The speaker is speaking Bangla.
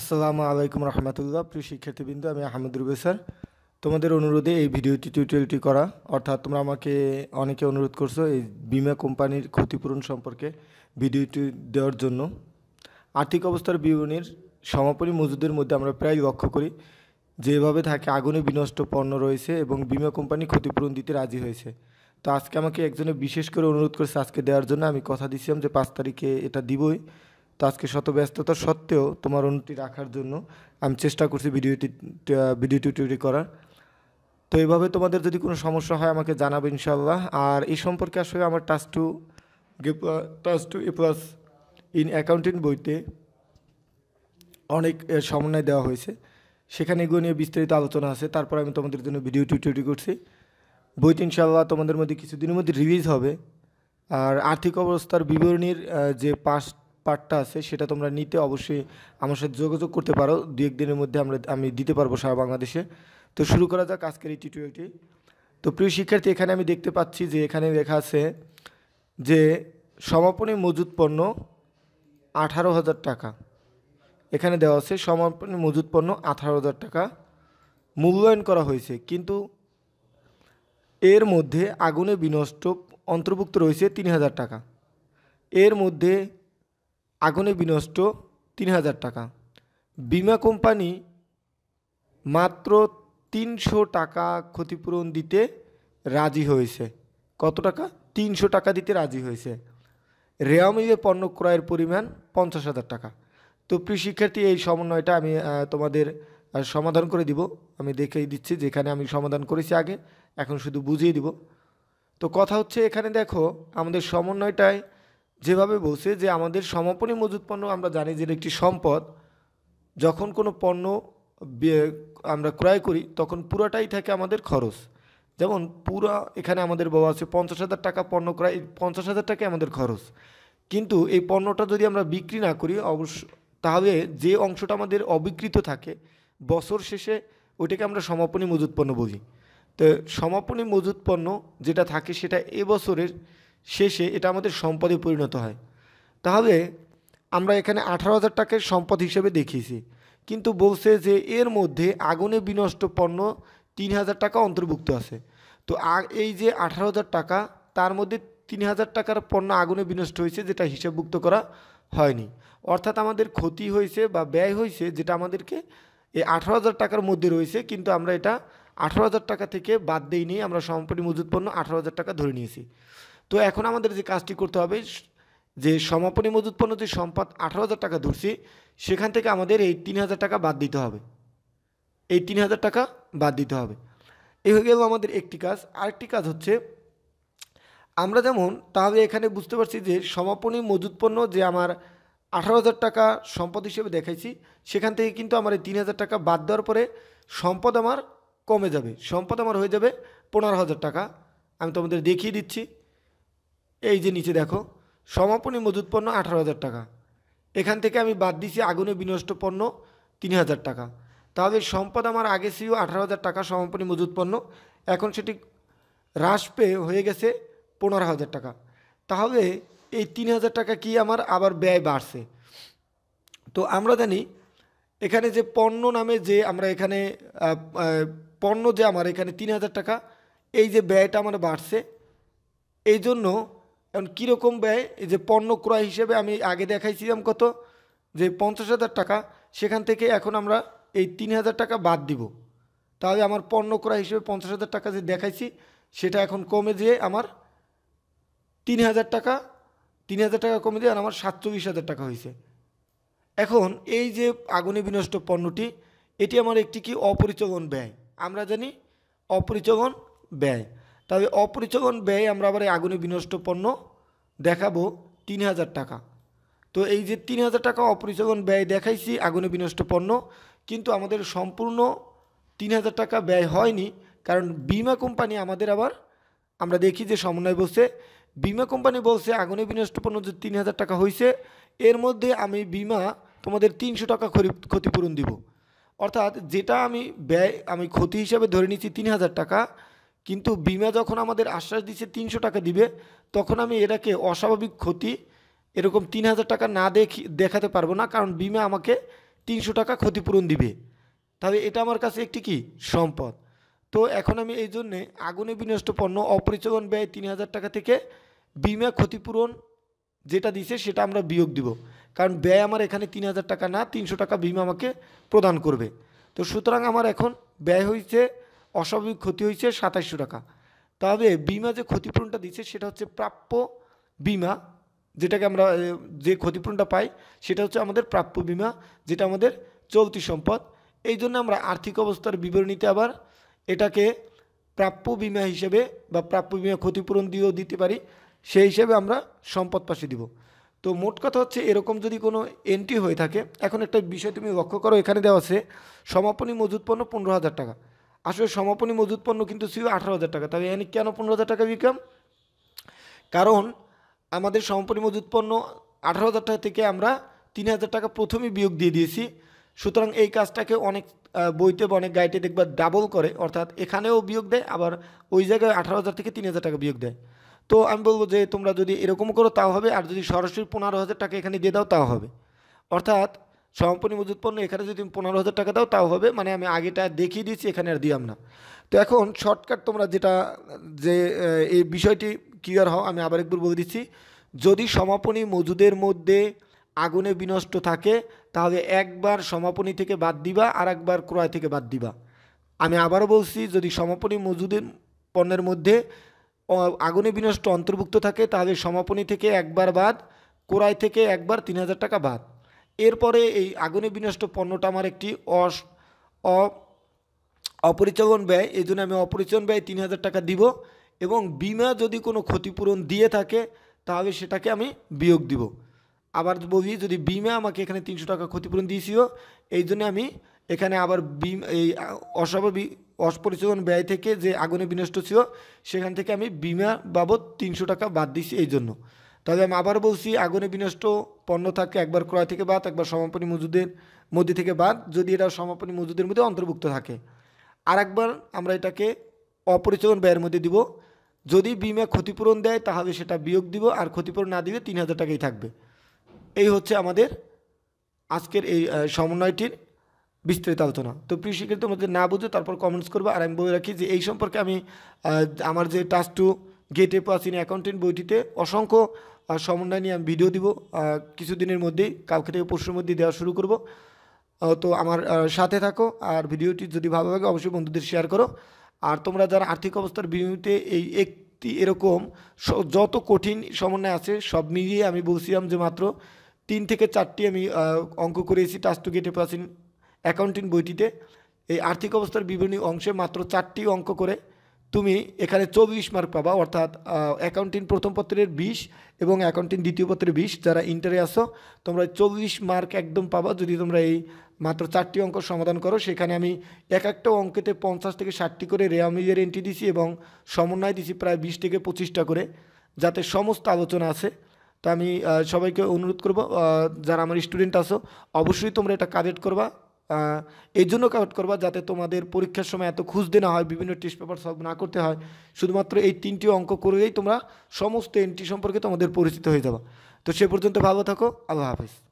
আসসালামু আলাইকুম রহমতুল্লাহ প্রিয় শিক্ষার্থীবৃন্দ আমি আহমেদ রুবে স্যার তোমাদের অনুরোধে এই ভিডিওটি টিউটোরিয়ালটি করা অর্থাৎ তোমরা আমাকে অনেকে অনুরোধ করছো এই বিমা কোম্পানির ক্ষতিপূরণ সম্পর্কে ভিডিওটি দেওয়ার জন্য আর্থিক অবস্থার বিবরণীর সমাপনী মজুদের মধ্যে আমরা প্রায় লক্ষ্য করি যেভাবে থাকে আগুনে বিনষ্ট পণ্য রয়েছে এবং বিমা কোম্পানি ক্ষতিপূরণ দিতে রাজি হয়েছে তো আজকে আমাকে একজনে বিশেষ করে অনুরোধ করেছে আজকে দেওয়ার জন্য আমি কথা দিয়েছিলাম যে পাঁচ তারিখে এটা দিবই তো আজকে শত ব্যস্ততা সত্ত্বেও তোমার অনুটি রাখার জন্য আমি চেষ্টা করছি ভিডিওটি ভিডিও টিউটোরিয়াল করার তো এইভাবে তোমাদের যদি কোনো সমস্যা হয় আমাকে জানাবে ইনশাল্লাহ আর এই সম্পর্কে আসলে আমার touch to touch to A plus in accounting বইতে অনেক সমন্বয় দেওয়া হয়েছে সেখানে এগুলো নিয়ে বিস্তারিত আলোচনা আছে তারপর আমি তোমাদের জন্য ভিডিও টিউটোরি করছি বইটি ইনশাল্লাহ তোমাদের মধ্যে কিছুদিনের মধ্যে রিলিজ হবে আর আর্থিক অবস্থার বিবরণীর যে পাঁচ পার্টটা আছে সেটা তোমরা নিতে অবশ্যই আমার সাথে যোগাযোগ করতে পারো দু একদিনের মধ্যে আমরা আমি দিতে পারবো সারা বাংলাদেশে তো শুরু করা যাক আজকের এই টিটুয়েটি তো প্রিয় শিক্ষার্থী এখানে আমি দেখতে পাচ্ছি যে এখানে লেখা আছে যে সমাপনী মজুত পণ্য আঠারো হাজার টাকা এখানে দেওয়া আছে সমাপনী মজুত পণ্য আঠারো হাজার টাকা মূল্যায়ন করা হয়েছে কিন্তু এর মধ্যে আগুনে বিনষ্ট অন্তর্ভুক্ত রয়েছে তিন হাজার টাকা এর মধ্যে আগুনে বিনষ্ট তিন হাজার টাকা বিমা কোম্পানি মাত্র তিনশো টাকা ক্ষতিপূরণ দিতে রাজি হয়েছে কত টাকা তিনশো টাকা দিতে রাজি হয়েছে রেওয়ামিজে পণ্য ক্রয়ের পরিমাণ পঞ্চাশ হাজার টাকা তো প্রিয় শিক্ষার্থী এই সমন্বয়টা আমি তোমাদের সমাধান করে দিব আমি দেখেই দিচ্ছি যেখানে আমি সমাধান করেছি আগে এখন শুধু বুঝিয়ে দিব তো কথা হচ্ছে এখানে দেখো আমাদের সমন্বয়টায় যেভাবে বলছে যে আমাদের সমাপনী মজুত পণ্য আমরা জানি যে একটি সম্পদ যখন কোনো পণ্য আমরা ক্রয় করি তখন পুরাটাই থাকে আমাদের খরচ যেমন পুরা এখানে আমাদের বাবা আছে পঞ্চাশ হাজার টাকা পণ্য ক্রয় পঞ্চাশ হাজার টাকাই আমাদের খরচ কিন্তু এই পণ্যটা যদি আমরা বিক্রি না করি অবশ্য তাহলে যে অংশটা আমাদের অবিকৃত থাকে বছর শেষে ওইটাকে আমরা সমাপনী মজুত পণ্য বলি তো সমাপনী মজুত পণ্য যেটা থাকে সেটা এবছরের শেষে এটা আমাদের সম্পদে পরিণত হয় তাহলে আমরা এখানে আঠারো হাজার টাকার সম্পদ হিসেবে দেখিয়েছি কিন্তু বলছে যে এর মধ্যে আগুনে বিনষ্ট পণ্য তিন হাজার টাকা অন্তর্ভুক্ত আছে তো এই যে আঠারো হাজার টাকা তার মধ্যে তিন হাজার টাকার পণ্য আগুনে বিনষ্ট হয়েছে যেটা হিসাবভুক্ত করা হয়নি অর্থাৎ আমাদের ক্ষতি হয়েছে বা ব্যয় হয়েছে যেটা আমাদেরকে এই আঠারো হাজার টাকার মধ্যে রয়েছে কিন্তু আমরা এটা আঠারো হাজার টাকা থেকে বাদ দিই নিয়ে আমরা সম্পূর্ণ মজুত পণ্য আঠারো হাজার টাকা ধরে নিয়েছি তো এখন আমাদের যে কাজটি করতে হবে যে সমাপনী মজুত পণ্য যে সম্পদ আঠারো হাজার টাকা ধরছি সেখান থেকে আমাদের এই তিন হাজার টাকা বাদ দিতে হবে এই তিন হাজার টাকা বাদ দিতে হবে এই হয়ে গেল আমাদের একটি কাজ আরেকটি কাজ হচ্ছে আমরা যেমন তাহলে এখানে বুঝতে পারছি যে সমাপনী মজুত পণ্য যে আমার আঠারো হাজার টাকা সম্পদ হিসেবে দেখাইছি সেখান থেকে কিন্তু আমার এই তিন হাজার টাকা বাদ দেওয়ার পরে সম্পদ আমার কমে যাবে সম্পদ আমার হয়ে যাবে পনেরো হাজার টাকা আমি তোমাদের দেখিয়ে দিচ্ছি এই যে নিচে দেখো সমাপনী মজুত পণ্য আঠারো হাজার টাকা এখান থেকে আমি বাদ দিছি আগুনে বিনষ্ট পণ্য তিন হাজার টাকা তাহলে সম্পদ আমার আগে ছিল আঠারো হাজার টাকা সমাপনী মজুত পণ্য এখন সেটি হ্রাস পেয়ে হয়ে গেছে পনেরো হাজার টাকা তাহলে এই তিন হাজার টাকা কি আমার আবার ব্যয় বাড়ছে তো আমরা জানি এখানে যে পণ্য নামে যে আমরা এখানে পণ্য যে আমার এখানে তিন হাজার টাকা এই যে ব্যয়টা আমার বাড়ছে এই জন্য এখন কীরকম ব্যয় যে পণ্য ক্রয় হিসেবে আমি আগে দেখাইছিলাম কত যে পঞ্চাশ হাজার টাকা সেখান থেকে এখন আমরা এই তিন হাজার টাকা বাদ দিব তাহলে আমার পণ্য ক্রয় হিসেবে পঞ্চাশ হাজার টাকা যে দেখাইছি সেটা এখন কমে যেয়ে আমার তিন হাজার টাকা তিন হাজার টাকা কমে দিয়ে আর আমার সাতচল্লিশ হাজার টাকা হয়েছে এখন এই যে আগুনে বিনষ্ট পণ্যটি এটি আমার একটি কি অপরিচলন ব্যয় আমরা জানি অপরিচলন ব্যয় তবে অপরিচয়ন ব্যয় আমরা আবার এই আগুনে বিনষ্ট পণ্য দেখাবো তিন হাজার টাকা তো এই যে তিন হাজার টাকা অপরিচয়ন ব্যয় দেখাইছি আগুনে বিনষ্ট পণ্য কিন্তু আমাদের সম্পূর্ণ তিন হাজার টাকা ব্যয় হয়নি কারণ বিমা কোম্পানি আমাদের আবার আমরা দেখি যে সমন্বয় বসে বিমা কোম্পানি বলছে আগুনে বিনষ্ট পণ্য যে তিন হাজার টাকা হয়েছে এর মধ্যে আমি বিমা তোমাদের তিনশো টাকা ক্ষতিপূরণ দিব অর্থাৎ যেটা আমি ব্যয় আমি ক্ষতি হিসাবে ধরে নিচ্ছি তিন হাজার টাকা কিন্তু বিমা যখন আমাদের আশ্বাস দিচ্ছে তিনশো টাকা দিবে তখন আমি এটাকে অস্বাভাবিক ক্ষতি এরকম তিন হাজার টাকা না দেখি দেখাতে পারবো না কারণ বিমা আমাকে তিনশো টাকা ক্ষতিপূরণ দিবে তাহলে এটা আমার কাছে একটি কি সম্পদ তো এখন আমি এই জন্যে আগুনে বিনষ্ট পণ্য অপরিচলন ব্যয় তিন হাজার টাকা থেকে বিমা ক্ষতিপূরণ যেটা দিছে সেটা আমরা বিয়োগ দিব কারণ ব্যয় আমার এখানে তিন হাজার টাকা না তিনশো টাকা বিমা আমাকে প্রদান করবে তো সুতরাং আমার এখন ব্যয় হয়েছে অস্বাভাবিক ক্ষতি হয়েছে সাতাশশো টাকা তবে বিমা যে ক্ষতিপূরণটা দিচ্ছে সেটা হচ্ছে প্রাপ্য বিমা যেটাকে আমরা যে ক্ষতিপূরণটা পাই সেটা হচ্ছে আমাদের প্রাপ্য বিমা যেটা আমাদের চলতি সম্পদ এই জন্য আমরা আর্থিক অবস্থার বিবরণীতে আবার এটাকে প্রাপ্য বিমা হিসেবে বা প্রাপ্য বিমা ক্ষতিপূরণ দিয়েও দিতে পারি সেই হিসেবে আমরা সম্পদ পাশে দিব তো মোট কথা হচ্ছে এরকম যদি কোনো এন্ট্রি হয়ে থাকে এখন একটা বিষয় তুমি লক্ষ্য করো এখানে দেওয়া আছে সমাপনী মজুত পণ্য পনেরো হাজার টাকা আসলে সমাপনী মজুদ পণ্য কিন্তু ছিল আঠারো হাজার টাকা তাহলে এনে কেন পনেরো হাজার টাকা বিকাম কারণ আমাদের সমাপনী মজুদ পণ্য আঠারো হাজার টাকা থেকে আমরা তিন হাজার টাকা প্রথমেই বিয়োগ দিয়ে দিয়েছি সুতরাং এই কাজটাকে অনেক বইতে বা অনেক গাইডে দেখবার ডাবল করে অর্থাৎ এখানেও বিয়োগ দেয় আবার ওই জায়গায় আঠারো হাজার থেকে তিন হাজার টাকা বিয়োগ দেয় তো আমি বলবো যে তোমরা যদি এরকম করো তাও হবে আর যদি সরাসরি পনেরো হাজার টাকা এখানে দিয়ে দাও তাও হবে অর্থাৎ সমাপনী মজুত পণ্য এখানে যদি তুমি পনেরো হাজার টাকা দাও তাও হবে মানে আমি আগেটা দেখিয়ে দিয়েছি এখানে আর দিয়াম না তো এখন শর্টকাট তোমরা যেটা যে এই বিষয়টি ক্লিয়ার হও আমি আবার একবার বলে দিচ্ছি যদি সমাপনী মজুদের মধ্যে আগুনে বিনষ্ট থাকে তাহলে একবার সমাপনী থেকে বাদ দিবা আর একবার ক্রয় থেকে বাদ দিবা আমি আবারও বলছি যদি সমাপনী মজুদের পণ্যের মধ্যে আগুনে বিনষ্ট অন্তর্ভুক্ত থাকে তাহলে সমাপনী থেকে একবার বাদ ক্রয় থেকে একবার তিন হাজার টাকা বাদ এরপরে এই আগুনে বিনষ্ট পণ্যটা আমার একটি অস অ অপরিচয়ন ব্যয় এই জন্য আমি অপরিচয়ন ব্যয় তিন হাজার টাকা দিব এবং বিমা যদি কোনো ক্ষতিপূরণ দিয়ে থাকে তাহলে সেটাকে আমি বিয়োগ দিব আবার বলি যদি বিমা আমাকে এখানে তিনশো টাকা ক্ষতিপূরণ দিয়েছিও এই জন্য আমি এখানে আবার বিম এই অস্বাভাবিক অপরিচয়ন ব্যয় থেকে যে আগুনে বিনষ্ট ছিল সেখান থেকে আমি বিমা বাবদ তিনশো টাকা বাদ দিছি এই জন্য তাহলে আমি আবার বলছি আগুনে বিনষ্ট পণ্য থাকে একবার ক্রয় থেকে বাদ একবার সমাপনী মজুদের মধ্যে থেকে বাদ যদি এটা সমাপনী মজুদের মধ্যে অন্তর্ভুক্ত থাকে আর একবার আমরা এটাকে অপরিচালন ব্যয়ের মধ্যে দিব যদি বিমা ক্ষতিপূরণ দেয় তাহলে সেটা বিয়োগ দিব আর ক্ষতিপূরণ না দিলে তিন হাজার টাকাই থাকবে এই হচ্ছে আমাদের আজকের এই সমন্বয়টির বিস্তারিত আলোচনা তো প্রিয় শিক্ষিত তোমাদের না বুঝে তারপর কমেন্টস করবো আর আমি বলে রাখি যে এই সম্পর্কে আমি আমার যে টাচ টু গেটে পাসিন অ্যাকাউন্টেন্ট বইটিতে অসংখ্য আর সমন্বয় নিয়ে আমি ভিডিও দিব কিছুদিনের মধ্যেই কালকে থেকে পরশুর মধ্যে দেওয়া শুরু করব তো আমার সাথে থাকো আর ভিডিওটি যদি ভালো লাগে অবশ্যই বন্ধুদের শেয়ার করো আর তোমরা যারা আর্থিক অবস্থার বিনিময়ে এই একটি এরকম যত কঠিন সমন্বয় আছে সব মিলিয়ে আমি বলছিলাম যে মাত্র তিন থেকে চারটি আমি অঙ্ক করেছি টাস টু গেটে প্রাচীন অ্যাকাউন্টিং বইটিতে এই আর্থিক অবস্থার বিভিন্ন অংশে মাত্র চারটি অঙ্ক করে তুমি এখানে চব্বিশ মার্ক পাবা অর্থাৎ অ্যাকাউন্টিং প্রথম পত্রের বিশ এবং অ্যাকাউন্টিং দ্বিতীয় পত্রের বিশ যারা ইন্টারে আসো তোমরা চব্বিশ মার্ক একদম পাবা যদি তোমরা এই মাত্র চারটি অঙ্ক সমাধান করো সেখানে আমি এক একটা অঙ্কেতে পঞ্চাশ থেকে ষাটটি করে রেয়ামিজের এন্ট্রি দিছি এবং সমন্বয় দিছি প্রায় বিশ থেকে পঁচিশটা করে যাতে সমস্ত আলোচনা আছে তা আমি সবাইকে অনুরোধ করব যারা আমার স্টুডেন্ট আসো অবশ্যই তোমরা এটা কালেক্ট করবা এই জন্য কাউট করবা যাতে তোমাদের পরীক্ষার সময় এত খুঁজতে না হয় বিভিন্ন টেস্ট পেপার সলভ না করতে হয় শুধুমাত্র এই তিনটি অঙ্ক করলেই তোমরা সমস্ত এন্ট্রি সম্পর্কে তোমাদের পরিচিত হয়ে যাবা তো সে পর্যন্ত ভালো থাকো আল্লাহ হাফিজ